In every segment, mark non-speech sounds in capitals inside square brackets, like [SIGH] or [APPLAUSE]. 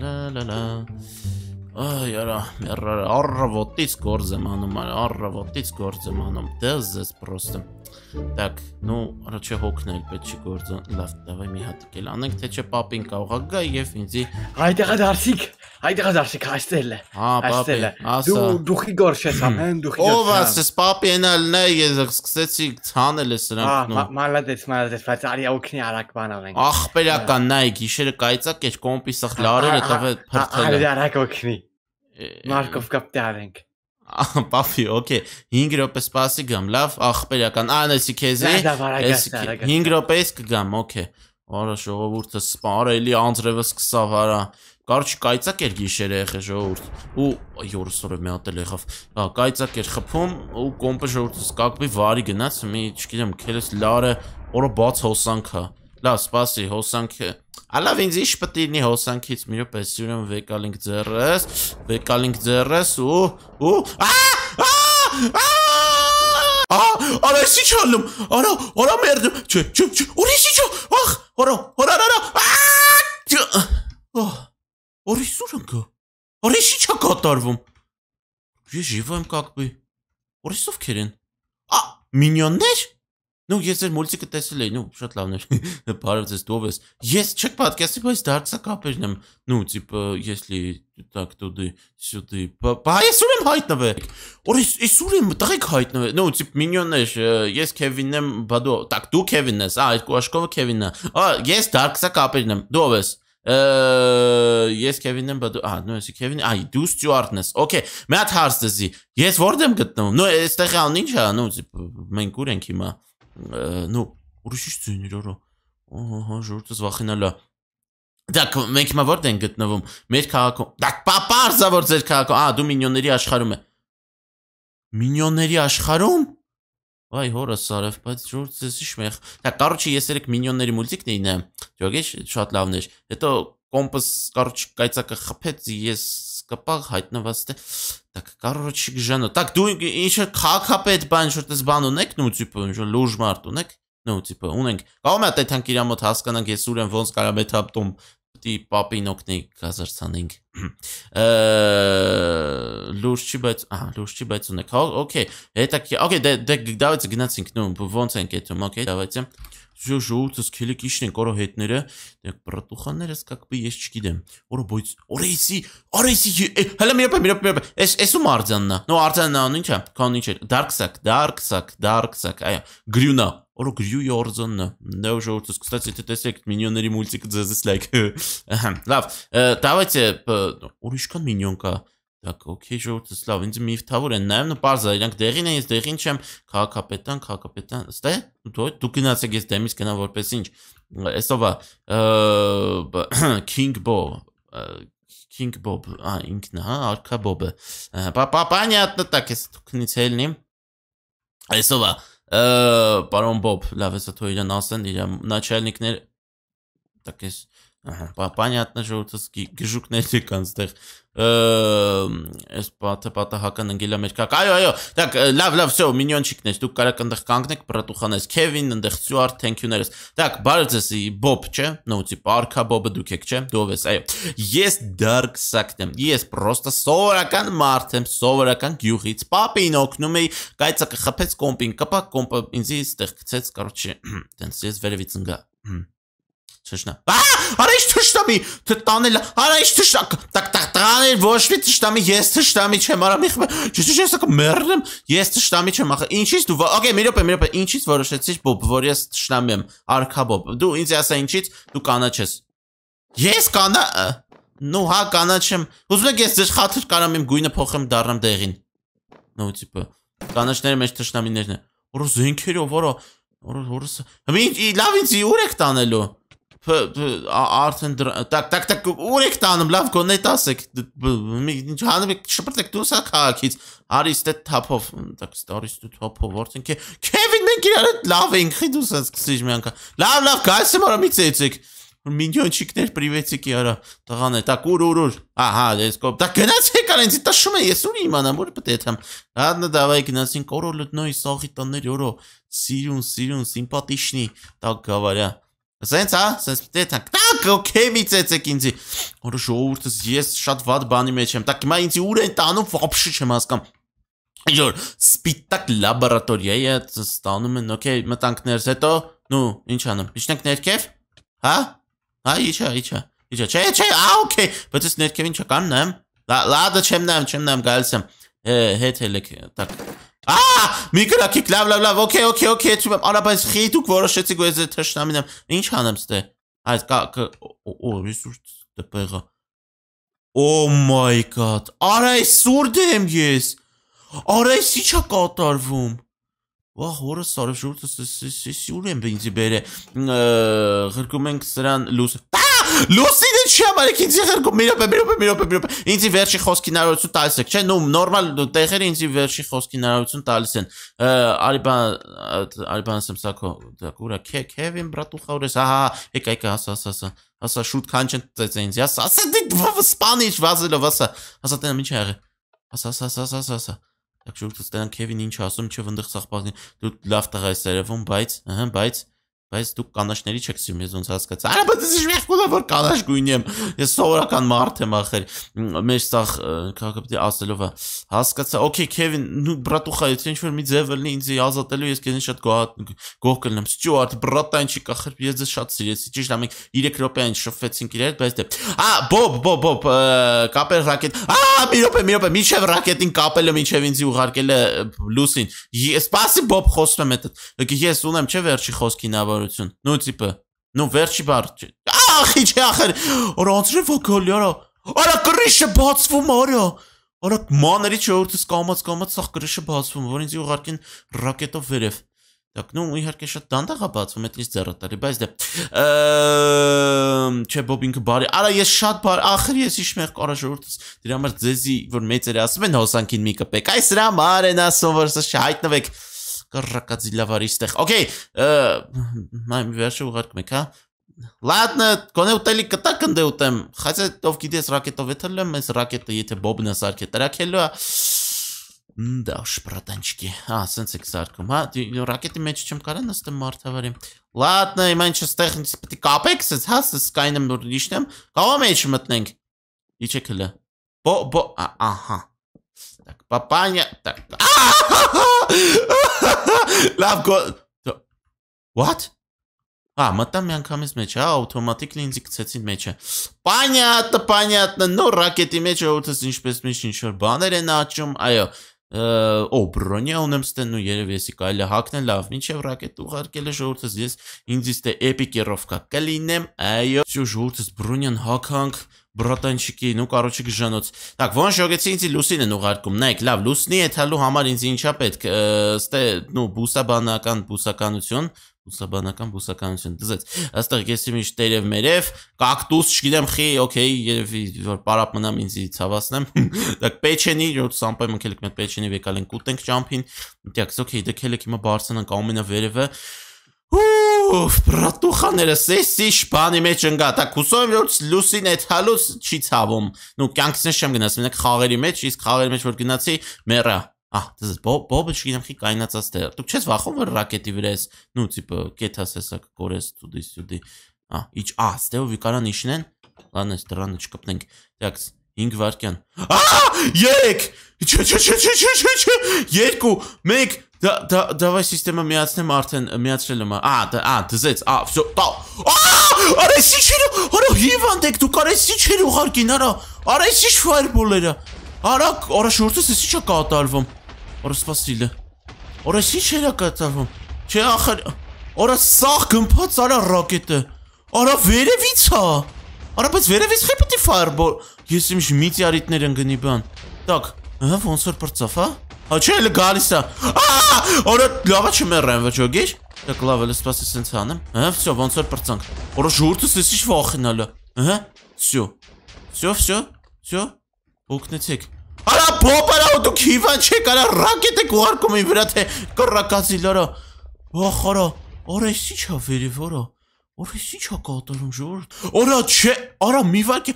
լալալալա Այ արա, մեռար, առավոտից գործ եմ անում, առավոտից գործ եմ անում, դեզ ես պրոստը։ Так, ну, առաջի հոգնել պետք չի գործը, լավ, դավայ մի հատ կել անենք, թե չէ պապին կարող է գա եւ ինձի Այդեղ է դարսիկ։ Այդտեղ դարսիկ այստել է։ Հա, այստել է։ Դու դուխի գորշես ամեն դուխի։ Ով հա։ ասես պապենալն է, ես սկսեցի ցանել ես նրանք նո։ Հա, մալադես, մալադես, բայց արի օքնի արակ բան ավենք։ Ախպերական հա։ նայ, գիշերը կայծակ էր կոմպիս ախ լարերը տվե փրթել։ Արի արակ օքնի։ Մարկով կապտի արենք։ Պապի, օքեյ, 5 րոպե սպասի գամ, լավ, ախպերական, անեսի քեզի։ 5 րոպեից կգամ, օքեյ։ Արա ժողովուրդը սպար, էլի անձրևը սկսավ, արա։ Կարճ կայծակ էր գիշերը եղե ժողովուրդ։ Ու այո, օրը մի հատ էլ եղավ։ Հա, կայծակ էր խփում ու կոմպը ժողովուրդը սկակպի վարի գնաց, մի չգիտեմ, քերես լարը օրը բաց հոսանք հա։ Լավ, սպասի, հոսանքը։ Ալավ ինձ ի՞նչ պետք լինի հոսանքից։ Մի րոպե, ուրեմն վեկալինք ձեռս, վեկալինք ձեռս ու ու ա! Ա! Ա! Aa ana sıçalım. Ana ana merdim. Çö çö çö. Orayı sıço. Ah ana ana ana. Aa. Oh. Ah, ah, Orayı suranka. Orayı sıçak atarvım. Gdzie żywam jakby. Orysów kieren. A, ah, minionner? Ну, ես էլ մոլիցիկը տեսել էի, նու, շատ լավն էր։ [LAUGHS] Բարև ձեզ, դու ով ես։ Ես չեք պատկասի, բայց դարձա կապերն եմ։ Ну, типа, если так туды сюды. Բա ես ուր եմ հայտնվել։ Օրես, ես ուր եմ տղեկ հայտնվել։ Ну, типа, մինյոններ, ես Քևինն եմ, բա դու, так դու Քևինն ես, ա, այդ կուաշկովը Քևինն է։ Ա, ես դարձա կապերն եմ, դու ով ես։ Ես Քևինն եմ, բա դու, ահա, նույնիսկ Քևին, այ դու Ստյուարտն ես։ Okay, մի հատ հարց դզի։ Ես որտե՞մ գտնվում։ Ну, այստեղ անինչ է, ну, типа, մենք ուր ենք հիմա։ Ա Ну, ուրիշություններով ահա ժողովրդս վախենալա։ Դակ մենք հիմա որտե՞ղ ենք գտնվում։ Մեր քաղաքում։ Դակ պարզա որ ձեր քաղաքում, ահա դու մինյոնների աշխարհում ես։ Մինյոնների աշխարհում։ Վայ հորը սարև, բայց ժողովրդս ի՞նչ մեղ։ Դա կարոջի ես երեք մինյոնների մուլտիկն էի նայում։ Ճոգեշ շատ լավն էր։ Հետո կոմպս կարոջ կայծակը խփեց, ես կպաղ հայտնված թե Так, короче, Жанна, так դու ինչ քաղաքապետ բան ինչ որտես բան ունեք, նու տիպը ինչ լուրջ մարդ ունեք, նու տիպը ունենք։ Կարող է թե թանկ իրա մոտ հասկանանք ես ուր եմ ոնց կարա մեթապտում պիտի պապին օգնեի գազարցանենք։ Լուրջ չի, բայց ահա, լուրջ չի, բայց ունեք։ Okay, հա, հետաքրքիր։ Okay, դե դե դավից գնացինք, նո, ոնց ենք էտում, okay, դավից եմ։ Ժուժուցս քիլիկ իշնեն կարո հետները, դեք բրտուխաններս как бы ես չգիտեմ։ Որը բայց օրեսի, օրեսի, հələ մի ապա, մի ապա, էս էս ու մարձաննա։ Նո, արձաննա, ինչա, քան ինչ է։ Dark sack, dark sack, dark sack, այո, գրյունա օրոք ջյուի օրզոնը դա уже вот кстати ты տեսեք մինիոնների մուլտիկը ձեզից լայք լավ давайте ուրիշքան մինիոն կա так օքեյ ժողովուրդս լավ ինձ միֆ թավոր են նայեմ նպարզա իրանք դեղին են ես դեղին չեմ քաղաքապետան քաղաքապետան ստե դու դու գնացեք ես դեմից գնամ որպես ինչ այսովա king bob King Bob, а ինքն է, հա, Արքա Բոբը։ Պա, понятно, так, ես քնից ելնեմ։ Այսովա, պարոն Բոբ, լավ է, սա թող իրան ասեն, իր նաչալնիկներ, так էս Ահա, понятно, že ուրտս գժուկներ եք անստեղ։ Այս պատը պատահական ընկել է մեր կակ։ Այո, այո, так, լավ, լավ, всё, մինիոնչիկներ, դուք կարող եք այնտեղ կանգնեք, բրատուխանես Քևին, այնտեղ Ստյուարտ, թենքյուներս։ Так, բարեձես, Բոբ, չէ՞։ Ну, типа, Արքա Բոբը դուք եք, չէ՞։ Դու ես, այո։ Ես Dark Sact եմ։ Ես просто սովորական մարդ եմ, սովորական գյուղից։ Պապին օգնում էի, կայծը կխփեց կոմպին, կպա կոմպը ինձի այդտեղ գցեց, կարոջի, [CLEARS THROAT] տենց ես վերևից ընկա։ Հմ Ճշնա։ Արա ի՞նչ ճշտամի, թե տանել, արա ի՞նչ ճշտա, տակ տակ տանել, ոչ մի ճշտամի, ես ճշտամի չեմ, արա մի խմբ, ճիշտ ես ակա մեռնեմ, ես ճշտամի չեմ, ախա ինչի՞ց դու, օքեյ, մի րոպե, մի րոպե, ինչի՞ց որոշեցիր Բոբ, որ ես ճշտամի եմ, արքա Բոբ։ Դու ինձ ասա ինչի՞ց, դու կանաչես։ Ես կանա Ну, հա կանաչեմ։ Ուզում եք ես ձեր խաթր կարամ իմ գույնը փոխեմ դառնամ դեղին։ Ну, типа, կանաչները մեջ ճշտամիներն են։ Որը զենքերը, որը որը որը։ Հիմա լավ ինձ ուր եք տանելու արդեն տակ տակ տակ ուր եք տանում լավ գոնե տասեք ինչ հանեք շպրտեք դուս հա քաղաքից արիս դե թափով տակ ստորիս դու թափով որդին քե քևին մենք իրար լավ ենք խի դուս հենց քսիջ մի անգամ լավ լավ գալսեմ արա մի ծեցեք մինյոնչիկներ պրիվեցիկի արա տղան է տակ ուր ուր ուր ահա ես կոպ տակ գնացեք արենց տշում է ես ուր իմանամ որ պտեթամ հադնա դավայ գնացին կորոլոտնոյի սողի տներ օրո սիրուն սիրուն սիմպատիշնի տակ գավարա Սենց հա, սենց պիտի տանք։ Տանք, օքեյ, մի ծեցեք ինձի։ Որը ժողովուրդս ես շատ վատ բանի մեջ եմ։ Տակ հիմա ինձի ուր են տանում, վաբշի չեմ հասկանում։ Այսօր սպիտակ լաբորատորիա է ստանում են, օքեյ, մտանք ներս, հետո նու, ինչ անեմ։ Իջնենք ներքև։ Հա? Հա, իջա, իջա։ Իջա, չէ, չէ, ա, օքեյ, բայց ես ներքև ինչա կան նայեմ։ Լա, լա, դա դե, չեմ նայեմ, չեմ նայեմ, գալիս եմ։ Հետ հելեք, տակ։ Ահա, մի կրակիկ, լավ, լավ, լավ, օքեյ, օքեյ, օքեյ, չեմ, արա բայց խի դուք որոշեցիք ու ես այդ թշնամին եմ։ Ինչ անեմ ստե։ Այս կա օ, մի սուրտ տպեղա։ Օ մայ գադ, արա այս սուրտ եմ ես։ Արա այս ի՞նչ է կատարվում։ Վա հորը սարը շուրտը սսսսսի ուրեմն ինձի բերե։ Ղրկում ենք սրան լուսը։ Լուսինը չի համարեք ինձ եղերկում, մի րոպե, մի րոպե, մի րոպե, մի րոպե։ Ինձի վերջի խոսքի հնարավորություն տալիս եք, չէ՞, նո, նորմալ տեղերը ինձի վերջի խոսքի հնարավորություն տալիս են։ Արիբան, Արիբան Սմսակո, դա գուրա, քե, Քևին բրատուխա ուրես, հա, եկա, եկա, հա, հասա, հա, հասա, հա, հասա։ Հասա շուտ քան չեն ծեց ինձ, հասա, ասա դի սպանիչ վազելով, հասա, հասա տենա ինչ եղե։ Հասա, հասա, հասա, հասա։ Так շուտ ստան Քևին ինչ ասում, չէ վնդղ սախպազին։ Դու լավ տղա ես երևում, բայց, ըհը, բայց Բայց դուք կանաչների չեք սիրում, ես ոնց հասկացա։ Արա, բայց ես ինչ կունա որ կանաչ գույն եմ։ Ես սովորական մարդ եմ ախեր։ Մեր սախ քաղաքապետի ասելով է։ Հասկացա, օքեյ, Քևին, նու բրատուխա, եթե ինչ որ մի ձև լինի ինձ ազատելու, ես քեզ շատ գող կլնեմ։ Ստյուարտ, բրատան չի կախել, ես ձեզ շատ սիրեցի։ Ճիշտ ամենք 3 րոպեան շփվեցինք իրար, բայց դե։ Ա, բոբ, բոբ, բոբ, կապել ռակետ։ Ա, մի րոպե, մի րոպե, մինչև ռակետին կապելը, մինչև ինձ ուղարկելը լուսին։ Ես սպասի, բոբ, խոսում եմ այդ։ Ես ունեմ, չէ՞ վերջի խոսքին ավոր բավարարություն։ Նո տիպը։ Նո վերջի բառ։ Ախի չի ախր։ Օրացրի վոկալյարա։ Արա կրիշը բացվում արա։ Արա մաների չորտից կամած կամած սա կրիշը բացվում, որ ինձ ուղարկին ռակետով վերև։ Դակնում իհարկե շատ դանդաղ է բացվում, այդ լից ձեռը տալի, բայց դե չէ բոբինքը բարի։ Արա ես շատ բար, ախր ես իշմեղ կարաժորտս դրա համար ձեզի որ մեծերը ասում են հոսանքին մի կպեք։ Այս հրամար են ասում, որ սա չհայտնվեք։ Կռակածի լավարի ստեղ։ Okay, մայմ վերջը ուղարկում եք, հա։ Ладно, կոնե ուտելի կտա կնդե ուտեմ։ Хотя տով գիտես ռակետով եթել եմ, ես ռակետը եթե բոբնը սարքե տրակելու է։ Да уж, братанчики. А, սենց եք սարքում, հա։ Ռակետի մեջ չեմ կարա նստեմ մարդավարի։ Ладно, հիմա ինչ էստեղ պետք է կապեք, սենց հա, սենց կայնեմ որ լիշնեմ։ Կարող եմ էջ մտնենք։ Իջեք հլը։ Բո բո, ահա։ Так, папаня, так. Լավ գո What? А, մտա մի անգամից մեջ, հա, ավտոմատիկլի ինձ գցեցին մեջը։ Понятно, понятно, նոր ռակետի մեջ ո՞ւտես ինչպես միշտ ինչ որ բաներ են աճում, այո օ բրոնյա ունեմ ստենու երևի էսի կարելի հակնել լավ ինչև ռակետ ուղարկել է ժողովրդս ես ինձ իստե էպիկերովկա կլինեմ այո всё ժողովրդս բրոնյան հականք բրատանչիկի նու կարոջիկ ժանոց так ոն շոգեցի ինձ լուսին են ուղարկում նայեք լավ լուսնի է թալու համար ինձ ինչա պետք ստե նու բուսաբանական բուսականություն բուսաբանական բուսականություն դզեց։ Այստեղ գեսի միշտ տերև մերև, կակտուս, չգիտեմ, խի, օքեյ, երևի որ պարապ մնամ ինձ ցավացնեմ։ [LAUGHS] Դա պեչենի, որ սամպայ մենք ելք մենք պեչենի վեկալ են կուտենք ճամփին։ Դիակս օքեյ, դա քելեք հիմա Բարսելոնան ամենավերևը։ Ուֆ, բրատուխաներս էսի շփանի մեջ ընկա, դա հուսով եմ որ լուսին այդ հալուց չի ցավում։ Նու կյանքս չեմ գնաց, մենակ խաղերի մեջ, իսկ խաղերի մեջ որ գնացի, մեռա։ Ահ, դες բոբ բոբը շինախի կայնացած տեղ։ Դուք չես վախում որ ռակետի վրա էս, նու տիպը կեթասեսա կորես ցուդի սյուդի։ Ահ, իչ ահ, ստեո վիկանան իշնեն։ Լանես դրանը չկպնենք։ Դեքս 5 վարքյան։ Ահ, 3։ Չէ, չէ, չէ, չէ, չէ, չէ, չէ։ 2, 1, դա դա դավայ համակարգը միացնեմ արդեն միացրել եմ։ Ահ, դա, ահ, դզեց, ահ, վсё, տա։ Ահ, արե սիչերը, արա հիվանդ եք դու կարես սիչերը ուղարկին, արա։ Արե սիչ ֆայրբոլերը։ Արա, արա շորտս էսի չա կատարվում։ Օրսվասիլը։ Օրս ի՞նչ էր կատարվում։ Չէ, ախր օրս սաղ գմփած արա ռակետը։ Արա վերևից հա։ Արա բայց վերևից խի պիտի ֆայրբոլ։ Ես իմիշ միտիարիտներ են գնի բան։ Так, հա ոնց որ բրծավ, հա։ Հա չէ, էլ գալիս է։ Ա, օրա լավա չմեռան վճոգիշ։ Так, լավ, էլ սպասի սենց անեմ։ Հա, всё, ոնց որ բրծանք։ Օրա ժուրտս էս ի՞նչ վախենալը։ Հա, всё։ Всё, всё, всё։ Ուկնեցեք։ Արա փոփ արա ու դուք հիվան չեք, արա ռակետ եք ուղարկում ինձ վրա թե կռակացի լորա։ Ոխորո, օրես ի՞նչ է վերևորա։ Օրես ի՞նչ է կատարում ժորդ։ Արա չէ, արա մի վարկի։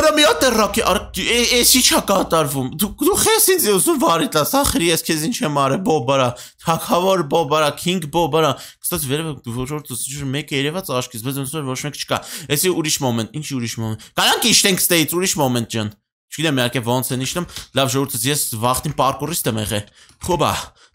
Արա մի հատ ռակետ, արա էս ի՞նչ է կատարվում։ Դու դու խես ինձ ուզում վարիտա, սախրի ես քեզ ինչ եմ արել, բոբարա, թակավոր բոբարա, քինգ բոբարա։ Կստաց վերևը դու ժորդ ուս ջուր մեկ երևաց աշկից, բայց ոնց որ ոչ մեկ չկա։ Էսի ուրիշ մոմենտ, ինչի ուրիշ մոմենտ։ Կարանք իշտենք ստեից ուրիշ մոմենտ ջան չգիտեմ իհարկե ոնց են իջնում, լավ ժողովուրդս ես վախտին պարկուրիստ եմ եղել։ Խոբա,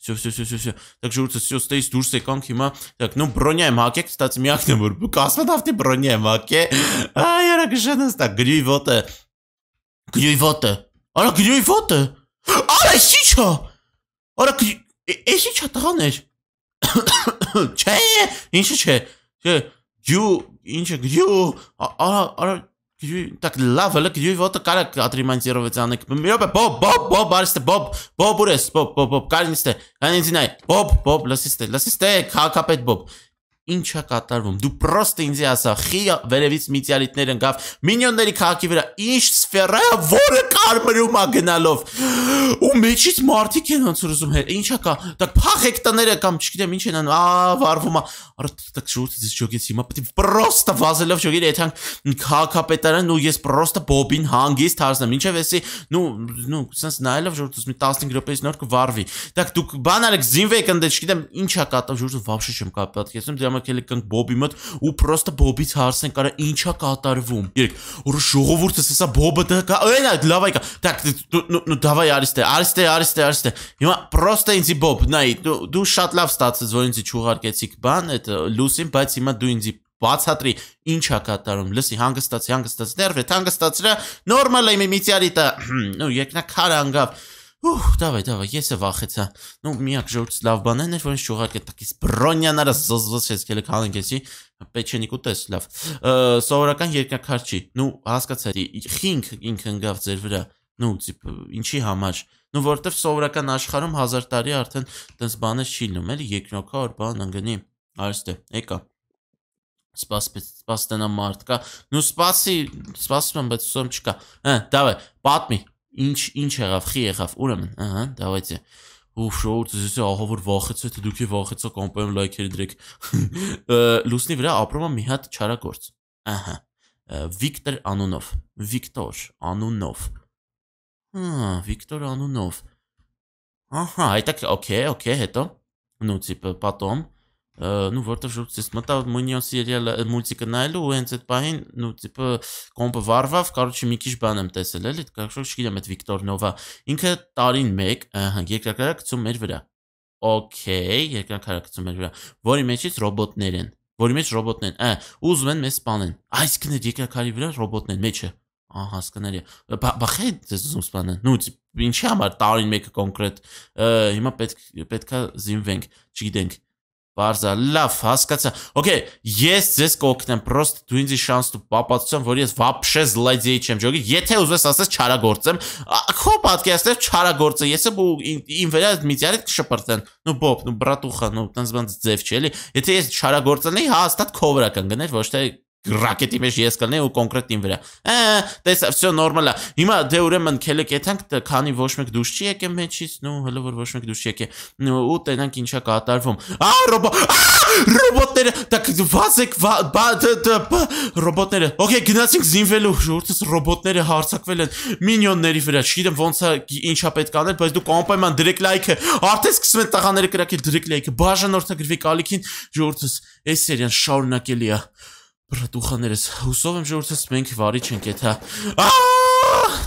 Всё, всё, всё, всё, всё. Так ժողովուրդը всё ստեյս դուրս եկանք հիմա։ Так, ну броня եմ հակեք, ստացի միակն եմ որ կասմատավտի բրոնյա եմ հակե։ Այ արա գժանս տա գրյուվոտը։ Գրյուվոտը։ Արա գրյուվոտը։ Արա ինչա։ Արա էս ինչա տղան էր։ Չէ, ինչի՞ չէ։ Չէ, գյու, ինչը գյու, արա արա Так լավ էլ գյուի ոտը կարա ատրիմանտիրով ցանեք։ Մի ոպե բոբ բոբ բոբ արստե բոբ բոբ ուրես բոբ բոբ բոբ կարինստե։ Անինցինայ բոբ բոբ լսիստե լսիստե քաղաքապետ բոբ։ Ինչա կատարվում։ Դու պրոստը ինձ ասա, խի վերևից միցիալիտներ ընկավ մինիոնների քաղաքի վրա։ Ինչ սֆերա, որը կարմրում է գնալով։ Ու մեջից մարդիկ են անցրուզում հետ։ Ինչա կա։ Դա փախեք տները կամ չգիտեմ ինչ են անում։ Ա վարվում է։ Արդյոք շուտ դից ջոգից հիմա պետք է պրոստը վազելով ջոգի եթան քաղաքապետարան ու ես պրոստը Բոբին հանգիստ հարցնեմ։ Ինչև էսի, նու նու սենց նայելով շուտ մի 15 րոպեից նոր կվարվի։ Դա դուք բան արեք զինվեք ընդ չգիտեմ ինչա կատարում շուտ վաբշե չեմ կապատկեցնում դրա մոտ եկել կընդ Բոբի մոտ ու պրոստը Բոբից հարցնեն կարա ինչա կատարվում։ Երեք, որ ժողովուրդը սեսա Բոբը դա կա։ Այնա լավ է человека. Так, ну, ну давай արիստե, արիստե, արիստե, արիստե։ Հիմա պրոստե ինձի Բոբ, նայ, դու դու շատ լավ ստացեց, որ ինձի ճուղարկեցիք բան, այդ լուսին, բայց հիմա դու ինձի բացատրի ինչ է կատարում լսի հանգստացի հանգստացի դեռ վետ հանգստացրա նորմալ է մի միցիարիտա նո երկնա քար անգավ Ուհ, դավայ, դավայ, եսը վախեցա։ Նու միակ ժորց լավ բանն էր, որ ինձ շուղարկը տակից բրոնյանարը զզվզվեց քելը քանենքեցի։ Պեչենիկ ու տես լավ։ Սովորական երկակարչի։ Նու հասկացա, խինգ ինքն ընկավ ձեր վրա։ Նու տիպ ինչի համար։ Նու որտեվ սովորական աշխարհում 1000 տարի արդեն տես բաներ չի լինում, էլի երկնակար բան ընկնի։ Արստե, եկա սպասպես սպաստենա մարդ կա նու սպասի սպասում եմ բայց ուսում չկա հա դավե պատմի Ինչ ինչ եղավ, խի եղավ, ուրեմն, ահա, давайте։ Ու շորտ զսե ահավոր վախեցա, թե դուք է վախեցա կամպայում լայքերը դրեք։ Լուսնի վրա ապրում է մի հատ չարագործ։ Ահա։ Վիկտոր Անունով, Վիկտոր Անունով։ Հա, Վիկտոր Անունով։ Ահա, այդտեղ, օքեյ, օքեյ, հետո։ Ну, типа, потом ну որտեղ շուտից մտա Մունյոս սերիալը մուլտիկը նայելու ու հենց այդ պահին ну տիպը կոմպը վարվավ, կարոջի մի քիչ բան եմ տեսել էլի, կարոշ չգիտեմ այդ Վիկտոր Նովա։ Ինքը տարին 1, ահա, երկրակարակցում մեր վրա։ Okay, երկրակարակցում մեր վրա, որի մեջից ռոբոտներ են, որի մեջ ռոբոտներ են։ Ահա, ուզում են մեզ սպանեն։ Այսինքն երկրակարի վրա ռոբոտներ մեջը։ Ահա, հասկանալի է։ Բախե դες ուզում սպանեն։ Ну, ինչի՞ համար տարին մեկը կոնկրետ։ Հիմա պետք պետքա զինվենք, չգիտենք։ Բարզա, լավ, հասկացա։ Okay, ես ձեզ կօգնեմ, պրոստ դու ինձ շանս դու պապացուցեմ, որ ես вообще զլայդեի չեմ ճոգի։ Եթե ուզես ասես չարագործեմ, քո պատկերացնես չարագործը, ես ու ին վրա այդ միդիարը կշպրտեն։ Ну բոբ, ну братуха, ну տենց բան ձև չի էլի։ Եթե ես չարագործելնեի, հա, հաստատ քո վրա կանգներ, ոչ թե ռակետի մեջ ես կլնեի ու կոնկրետ ին վրա։ Ա, տես, всё նորմալ է։ Հիմա դե ուրեմն քելեք եթանք, քանի ոչ մեկ դուրս չի եկե մեջից, նո, հələ որ ոչ մեկ դուրս չի եկե։ Ու տենանք ինչա կատարվում։ Ա, ռոբո, ռոբոտները, так վազեք, ռոբոտները։ Okay, գնացինք զինվելու, շուտով ռոբոտները հարցակվել են մինիոնների վրա։ Չգիտեմ ոնց է ինչա պետք անել, բայց դու կոմպայման դրեք լայքը։ Արդեն սկսում են տղաները կրակել դրեք լայքը։ Բաժանորդագրվի կալիքին, շուտով։ Այս սերիան շարունակելի է։ Բրդուխաներս, հուսով եմ ժողովրդս մենք վարի չենք եթե։ Ահա